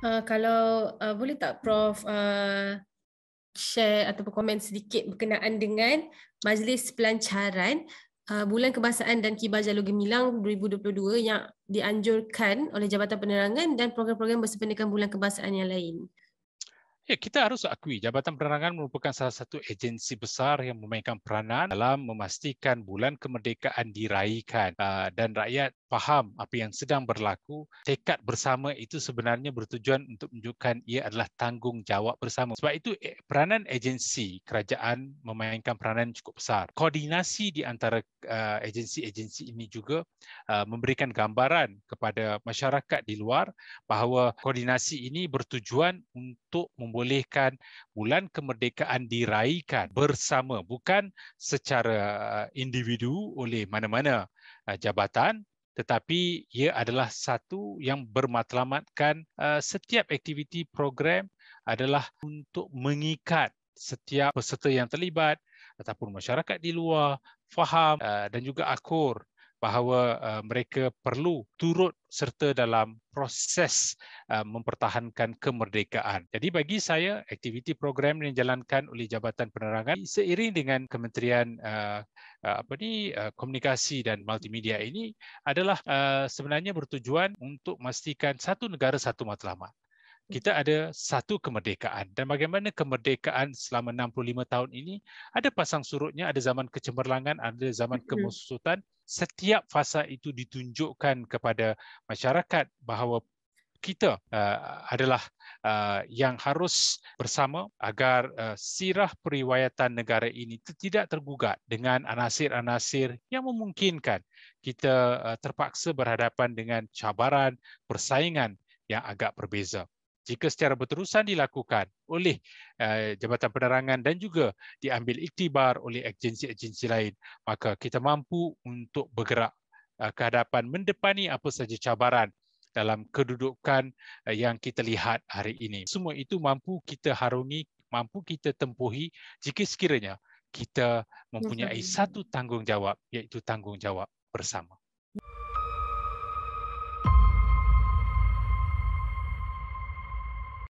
Uh, kalau uh, boleh tak Prof uh, share atau komen sedikit berkenaan dengan majlis pelancaran uh, Bulan Kebangsaan dan Kibar Jalur Gemilang 2022 yang dianjurkan oleh Jabatan Penerangan dan program-program bersepenuhkan Bulan Kebangsaan yang lain. Ya, kita harus akui Jabatan Penerangan merupakan salah satu agensi besar yang memainkan peranan dalam memastikan bulan kemerdekaan diraihkan ah, dan rakyat faham apa yang sedang berlaku. Tekad bersama itu sebenarnya bertujuan untuk menunjukkan ia adalah tanggungjawab bersama. Sebab itu eh, peranan agensi kerajaan memainkan peranan cukup besar. Koordinasi di antara ah, agensi-agensi ini juga ah, memberikan gambaran kepada masyarakat di luar bahawa koordinasi ini bertujuan untuk membuat membolehkan bulan kemerdekaan diraikan bersama bukan secara uh, individu oleh mana-mana uh, jabatan tetapi ia adalah satu yang bermatlamatkan uh, setiap aktiviti program adalah untuk mengikat setiap peserta yang terlibat ataupun masyarakat di luar faham dan juga akur bahawa uh, mereka perlu turut serta dalam proses uh, mempertahankan kemerdekaan. Jadi bagi saya aktiviti program yang dijalankan oleh Jabatan Penerangan seiring dengan Kementerian uh, uh, apa ni uh, komunikasi dan multimedia ini adalah uh, sebenarnya bertujuan untuk memastikan satu negara satu matlamat. Kita ada satu kemerdekaan dan bagaimana kemerdekaan selama 65 tahun ini ada pasang surutnya ada zaman kecemerlangan ada zaman kemusutan setiap fasa itu ditunjukkan kepada masyarakat bahawa kita uh, adalah uh, yang harus bersama agar uh, sirah periwayatan negara ini tidak tergugat dengan anasir-anasir yang memungkinkan kita uh, terpaksa berhadapan dengan cabaran persaingan yang agak berbeza jika secara berterusan dilakukan oleh eh, Jabatan Penerangan dan juga diambil iktibar oleh agensi-agensi lain, maka kita mampu untuk bergerak eh, ke hadapan mendepani apa saja cabaran dalam kedudukan eh, yang kita lihat hari ini. Semua itu mampu kita harungi, mampu kita tempuhi jika sekiranya kita mempunyai satu tanggungjawab iaitu tanggungjawab bersama.